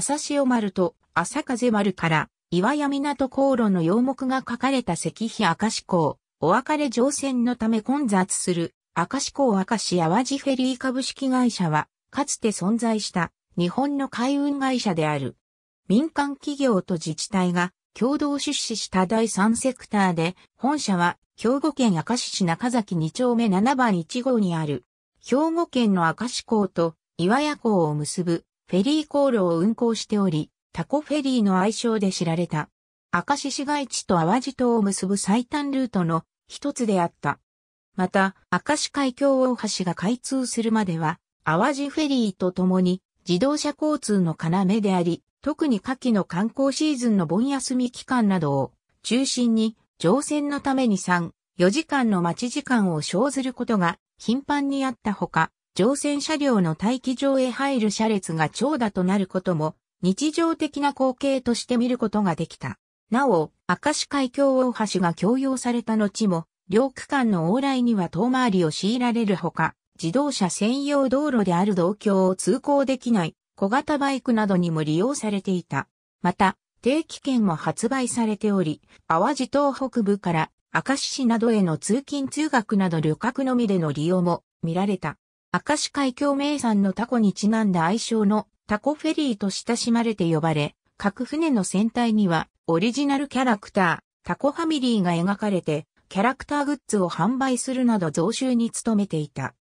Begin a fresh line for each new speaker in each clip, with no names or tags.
朝潮丸と朝風丸から、岩屋港航路の要目が書かれた石碑明石港、お別れ乗船のため混雑する、明石港明石淡路フェリー株式会社は、かつて存在した日本の海運会社である。民間企業と自治体が共同出資した第三セクターで、本社は兵庫県明石市中崎2丁目7番1号にある、兵庫県の明石港と岩屋港を結ぶフェリー航路を運行しており、タコフェリーの愛称で知られた。明石市街地と淡路島を結ぶ最短ルートの一つであった。また、明石海峡大橋が開通するまでは、淡路フェリーと共に自動車交通の要であり、特に夏季の観光シーズンの盆休み期間などを中心に乗船のために3、4時間の待ち時間を生ずることが頻繁にあったほか、乗船車両の待機場へ入る車列が長蛇となることも、日常的な光景として見ることができた。なお、明石海峡大橋が供用された後も、両区間の往来には遠回りを強いられるほか、自動車専用道路である道橋を通行できない小型バイクなどにも利用されていた。また、定期券も発売されており、淡路島北部から明石市などへの通勤通学など旅客のみでの利用も見られた。明石海峡名産のタコにちなんだ愛称のタコフェリーと親しまれて呼ばれ、各船の船体にはオリジナルキャラクター、タコファミリーが描かれて、キャラクターグッズを販売するなど増収に努めていた。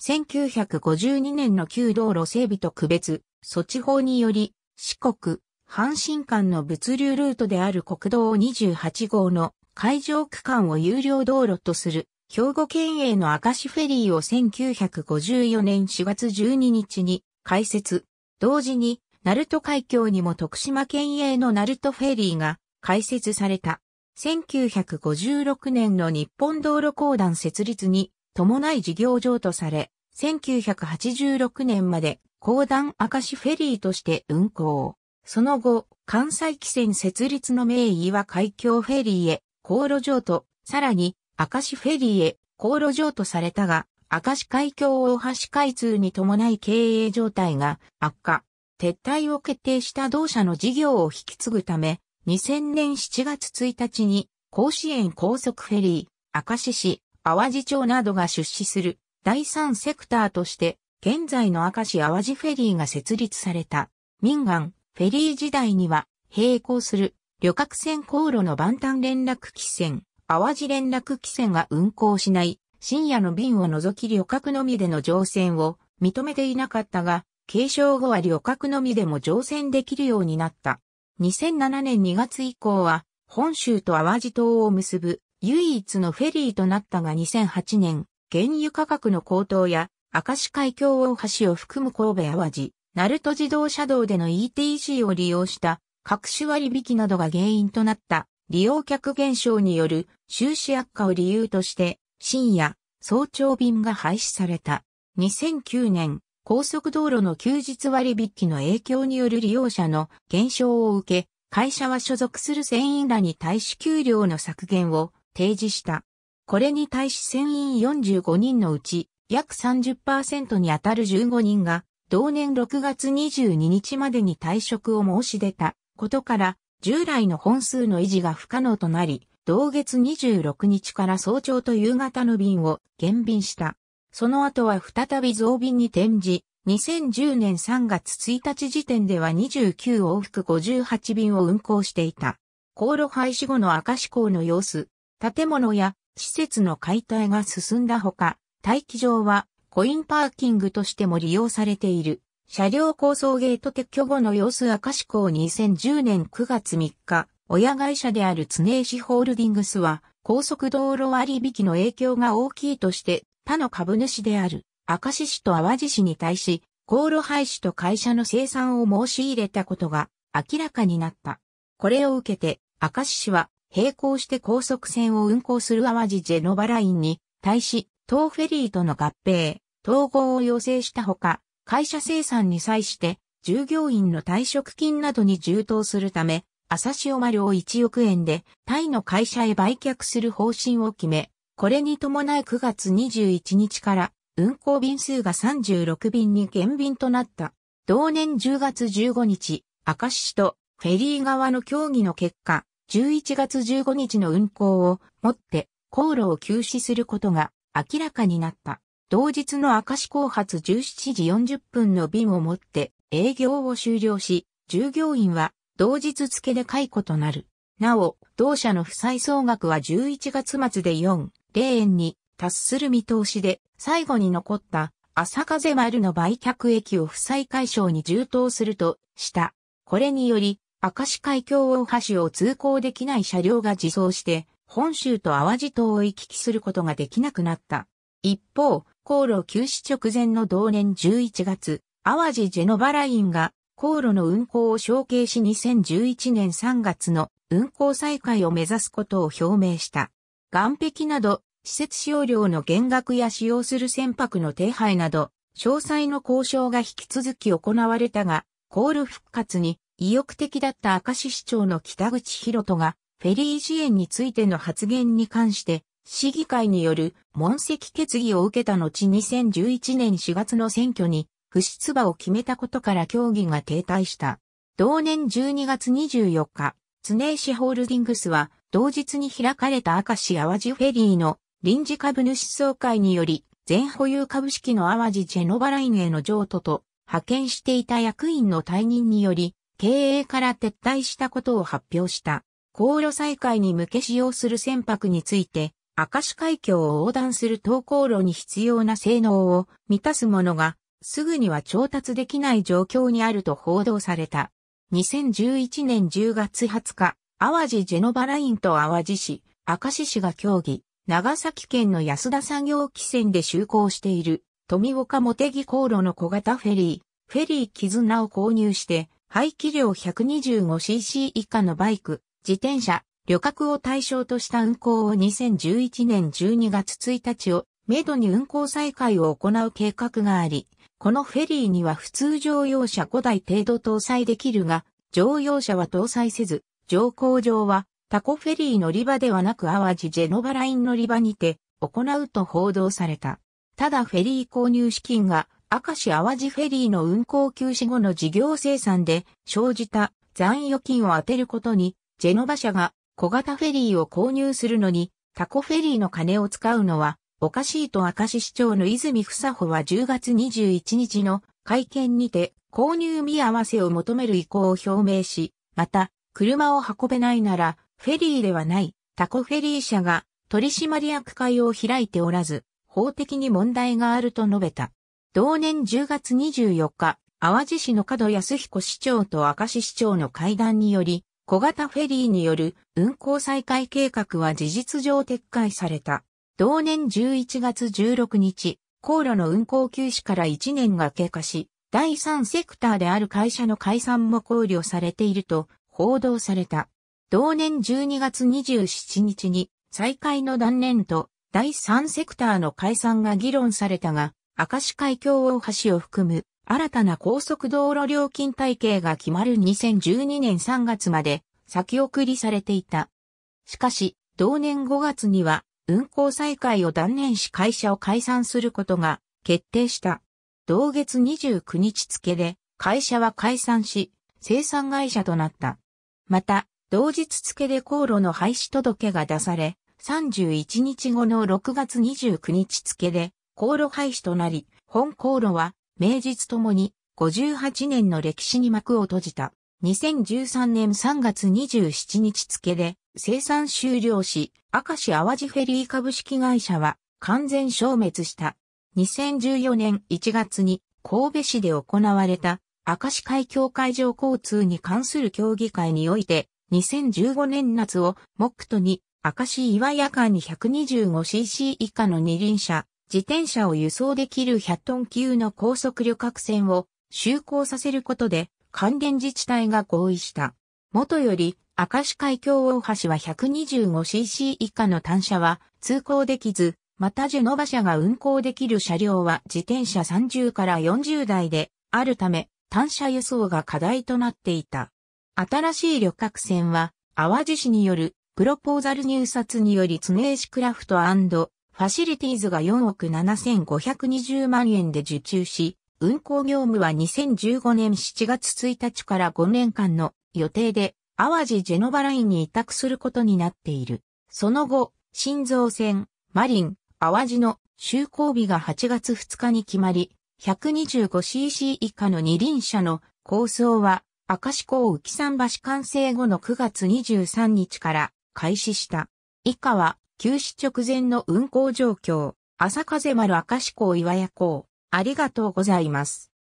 1952年の旧道路整備と区別措置法により、四国、阪神間の物流ルートである国道28号の海上区間を有料道路とする兵庫県営の明石フェリーを1954年4月12日に開設。同時に、鳴門海峡にも徳島県営の鳴門フェリーが開設された。1956年の日本道路公団設立に伴い事業場とされ、1986年まで公団明石フェリーとして運行。その後、関西汽船設立の名義は海峡フェリーへ、航路上と、さらに明石フェリーへ航路上とされたが、明石海峡大橋開通に伴い経営状態が悪化。撤退を決定した同社の事業を引き継ぐため、2000年7月1日に甲子園高速フェリー、明石市、淡路町などが出資する第三セクターとして、現在の明石淡路フェリーが設立された。民間、フェリー時代には、並行する旅客船航路の万端連絡機船、淡路連絡汽船が運航しない深夜の便を除き旅客のみでの乗船を認めていなかったが、継承後は旅客のみでも乗船できるようになった。2007年2月以降は、本州と淡路島を結ぶ唯一のフェリーとなったが2008年、原油価格の高騰や、明石海峡大橋を含む神戸淡路、鳴門自動車道での ETC を利用した各種割引などが原因となった。利用客減少による収支悪化を理由として深夜、早朝便が廃止された。2009年、高速道路の休日割引の影響による利用者の減少を受け、会社は所属する船員らに対し給料の削減を提示した。これに対し船員45人のうち約30%にあたる15人が同年6月22日までに退職を申し出たことから従来の本数の維持が不可能となり、同月26日から早朝と夕方の便を減便した。その後は再び増便に転じ、2010年3月1日時点では29往復58便を運行していた。航路廃止後の赤石港の様子、建物や施設の解体が進んだほか、待機場はコインパーキングとしても利用されている。車両構想ゲート撤去後の様子明石港2010年9月3日、親会社である常石ホールディングスは、高速道路割引の影響が大きいとして、他の株主である明石市と淡路市に対し、航路廃止と会社の生産を申し入れたことが明らかになった。これを受けて、明石市は並行して高速線を運行する淡路ジェノバラインに対し、東フェリーとの合併、統合を要請したほか、会社生産に際して、従業員の退職金などに充当するため、朝潮丸を1億円で、タイの会社へ売却する方針を決め、これに伴い9月21日から、運行便数が36便に減便となった。同年10月15日、明石市とフェリー側の協議の結果、11月15日の運行をもって、航路を休止することが明らかになった。同日の明石後発17時40分の便をもって営業を終了し、従業員は同日付で解雇となる。なお、同社の負債総額は11月末で4、0円に達する見通しで、最後に残った朝風丸の売却益を負債解消に充当するとした。これにより、明石海峡大橋を通行できない車両が自走して、本州と淡路島を行き来することができなくなった。一方、航路休止直前の同年11月、淡路ジェノバラインが航路の運航を承継し2011年3月の運航再開を目指すことを表明した。岸壁など、施設使用料の減額や使用する船舶の手配など、詳細の交渉が引き続き行われたが、コール復活に意欲的だった明石市長の北口博人が、フェリー支援についての発言に関して、市議会による問責決議を受けた後2011年4月の選挙に不出馬を決めたことから協議が停滞した。同年12月24日、常石ホールディングスは同日に開かれた赤石淡路フェリーの臨時株主総会により全保有株式の淡路ジェノバラインへの譲渡と派遣していた役員の退任により経営から撤退したことを発表した。航路再開に向け使用する船舶について、明石海峡を横断する投降路に必要な性能を満たすものが、すぐには調達できない状況にあると報道された。2011年10月20日、淡路ジェノバラインと淡路市、明石市が協議、長崎県の安田産業汽船で就航している、富岡茂木航路の小型フェリー、フェリー絆を購入して、排気量 125cc 以下のバイク、自転車、旅客を対象とした運行を2011年12月1日をめどに運行再開を行う計画があり、このフェリーには普通乗用車5台程度搭載できるが、乗用車は搭載せず、乗降場はタコフェリー乗り場ではなく淡路ジェノバライン乗り場にて行うと報道された。ただフェリー購入資金が明石淡路フェリーの運行休止後の事業生産で生じた残余金を充てることに、ジェノバ社が小型フェリーを購入するのに、タコフェリーの金を使うのは、おかしいと明石市長の泉房穂は10月21日の会見にて、購入見合わせを求める意向を表明し、また、車を運べないなら、フェリーではない、タコフェリー社が取締役会を開いておらず、法的に問題があると述べた。同年10月24日、淡路市の角安彦市長と明石市長の会談により、小型フェリーによる運航再開計画は事実上撤回された。同年11月16日、航路の運航休止から1年が経過し、第三セクターである会社の解散も考慮されていると報道された。同年12月27日に再開の断念と第三セクターの解散が議論されたが、明石海峡大橋を含む新たな高速道路料金体系が決まる2012年3月まで先送りされていた。しかし、同年5月には運行再開を断念し会社を解散することが決定した。同月29日付で会社は解散し、生産会社となった。また、同日付で航路の廃止届が出され、31日後の6月29日付で航路廃止となり、本航路は名実ともに58年の歴史に幕を閉じた。2013年3月27日付で生産終了し、明石淡路フェリー株式会社は完全消滅した。2014年1月に神戸市で行われた明石海峡海上交通に関する協議会において、2015年夏を目途に明石岩屋間に 125cc 以下の二輪車、自転車を輸送できる100トン級の高速旅客船を就航させることで関連自治体が合意した。もとより、明石海峡大橋は 125cc 以下の単車は通行できず、またジェノバ社が運行できる車両は自転車30から40台であるため、単車輸送が課題となっていた。新しい旅客船は、淡路市によるプロポーザル入札により常石クラフトファシリティーズが4億7520万円で受注し、運行業務は2015年7月1日から5年間の予定で、淡路ジェノバラインに委託することになっている。その後、新造船、マリン、淡路の就航日が8月2日に決まり、125cc 以下の二輪車の構想は、赤石港浮山橋完成後の9月23日から開始した。以下は、休止直前の運行状況、朝風丸明石港岩屋港、ありがとうございます。